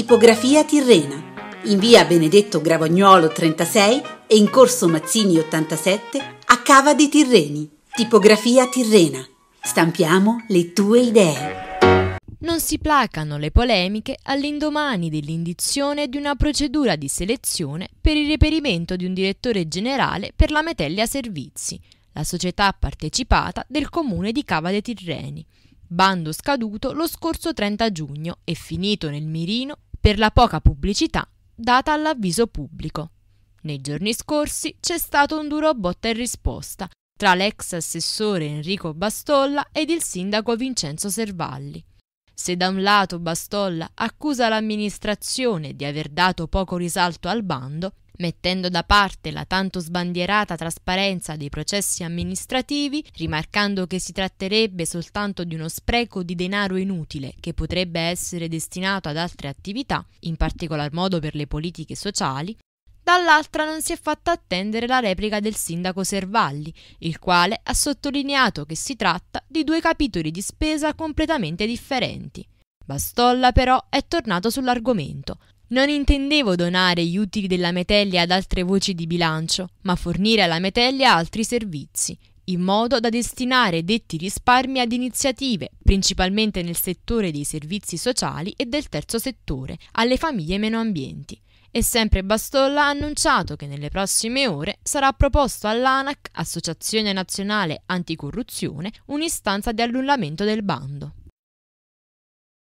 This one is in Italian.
Tipografia Tirrena, in via Benedetto Gravognuolo 36 e in corso Mazzini 87 a Cava dei Tirreni. Tipografia Tirrena. Stampiamo le tue idee. Non si placano le polemiche all'indomani dell'indizione di una procedura di selezione per il reperimento di un direttore generale per la Metellia Servizi, la società partecipata del comune di Cava dei Tirreni. Bando scaduto lo scorso 30 giugno e finito nel mirino per la poca pubblicità data all'avviso pubblico. Nei giorni scorsi c'è stato un duro botta e risposta tra l'ex assessore Enrico Bastolla ed il sindaco Vincenzo Servalli. Se da un lato Bastolla accusa l'amministrazione di aver dato poco risalto al bando, mettendo da parte la tanto sbandierata trasparenza dei processi amministrativi, rimarcando che si tratterebbe soltanto di uno spreco di denaro inutile che potrebbe essere destinato ad altre attività, in particolar modo per le politiche sociali, dall'altra non si è fatta attendere la replica del sindaco Servalli, il quale ha sottolineato che si tratta di due capitoli di spesa completamente differenti. Bastolla però è tornato sull'argomento. Non intendevo donare gli utili della Metellia ad altre voci di bilancio, ma fornire alla Metellia altri servizi, in modo da destinare detti risparmi ad iniziative, principalmente nel settore dei servizi sociali e del terzo settore, alle famiglie meno ambienti. E sempre Bastolla ha annunciato che nelle prossime ore sarà proposto all'ANAC, Associazione Nazionale Anticorruzione, un'istanza di annullamento del bando.